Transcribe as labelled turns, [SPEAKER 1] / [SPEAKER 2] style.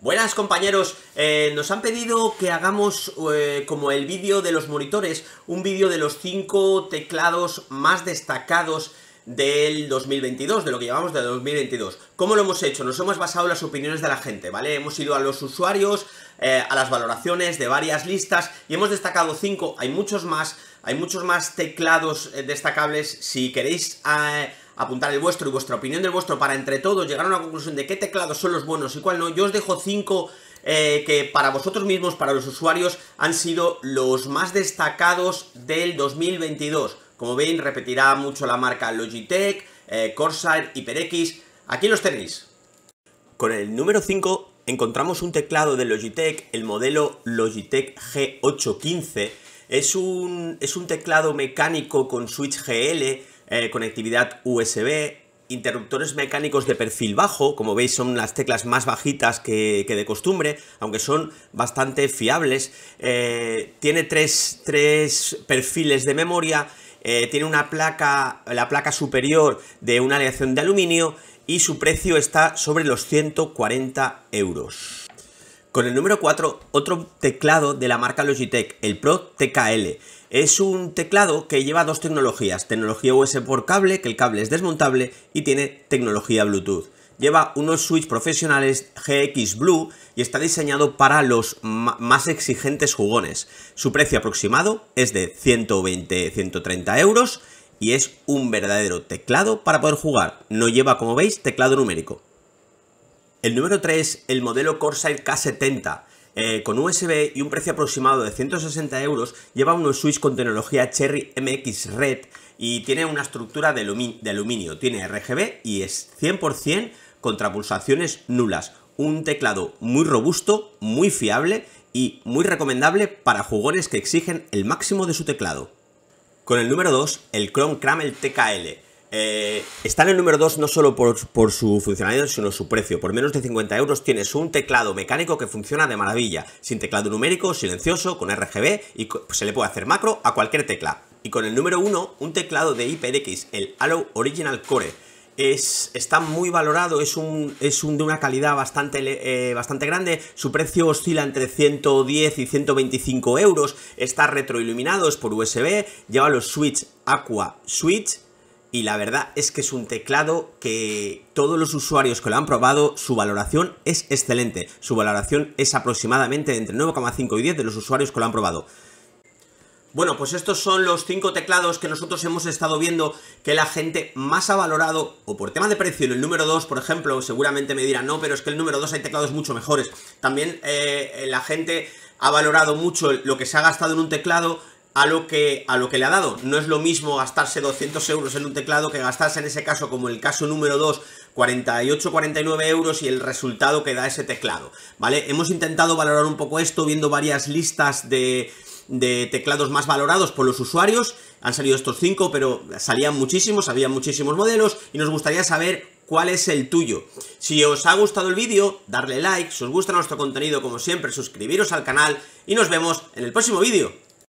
[SPEAKER 1] Buenas compañeros, eh, nos han pedido que hagamos eh, como el vídeo de los monitores, un vídeo de los 5 teclados más destacados del 2022, de lo que llamamos de 2022. ¿Cómo lo hemos hecho? Nos hemos basado en las opiniones de la gente, ¿vale? Hemos ido a los usuarios, eh, a las valoraciones de varias listas y hemos destacado 5, hay muchos más, hay muchos más teclados destacables. Si queréis apuntar el vuestro y vuestra opinión del vuestro para entre todos llegar a una conclusión de qué teclados son los buenos y cuál no. Yo os dejo 5 eh, que para vosotros mismos, para los usuarios, han sido los más destacados del 2022. Como veis, repetirá mucho la marca Logitech, eh, Corsair, HyperX. Aquí los tenéis. Con el número 5 encontramos un teclado de Logitech, el modelo Logitech G815. Es un, es un teclado mecánico con switch GL eh, conectividad USB, interruptores mecánicos de perfil bajo, como veis son las teclas más bajitas que, de costumbre, aunque son bastante fiables, eh, tiene tres, perfiles de memoria, eh, tiene una placa, la placa superior de una aleación de aluminio y su precio está sobre los 140 euros. Con el número 4, otro teclado de la marca Logitech, el Pro TKL. Es un teclado que lleva dos tecnologías, tecnología USB por cable, que el cable es desmontable, y tiene tecnología Bluetooth. Lleva unos switch profesionales GX Blue y está diseñado para los más exigentes jugones. Su precio aproximado es de 120-130 euros y es un verdadero teclado para poder jugar. No lleva, como veis, teclado numérico. El número 3, el modelo Corsair K70. Eh, con USB y un precio aproximado de 160 euros, lleva unos switch con tecnología Cherry MX Red y tiene una estructura de, aluminio. Tiene RGB y es 100% contra pulsaciones nulas. Un teclado muy robusto, muy fiable y muy recomendable para jugones que exigen el máximo de su teclado. Con el número 2, el Chrome Cramel TKL. Eh, está en el número 2 no solo por, su funcionalidad, sino su precio. Por menos de 50 euros tienes un teclado mecánico que funciona de maravilla, sin teclado numérico, silencioso, con RGB y se le puede hacer macro a cualquier tecla. Y con el número 1, un teclado de HyperX, el Halo Original Core. Es, está muy valorado, es, un, es un de una calidad bastante, eh, bastante grande, su precio oscila entre 110 y 125 euros, está retroiluminado, es por USB, lleva los Switch Aqua Switch, y la verdad es que es un teclado que todos los usuarios que lo han probado, su valoración es excelente. Su valoración es aproximadamente entre 9,5 y 10 de los usuarios que lo han probado. Bueno, pues estos son los 5 teclados que nosotros hemos estado viendo que la gente más ha valorado, o por tema de precio, en el número 2, por ejemplo, seguramente me dirán, no, pero es que el número 2 hay teclados mucho mejores. También eh, la gente ha valorado mucho lo que se ha gastado en un teclado, a lo, que, a lo que le ha dado. No es lo mismo gastarse 200 euros en un teclado que gastarse en ese caso, como el caso número 2, 48, 49 euros y el resultado que da ese teclado, ¿vale? Hemos intentado valorar un poco esto viendo varias listas de, de teclados más valorados por los usuarios. Han salido estos 5, pero salían muchísimos, había muchísimos modelos y nos gustaría saber cuál es el tuyo. Si os ha gustado el vídeo, darle like, si os gusta nuestro contenido como siempre, suscribiros al canal y nos vemos en el próximo vídeo.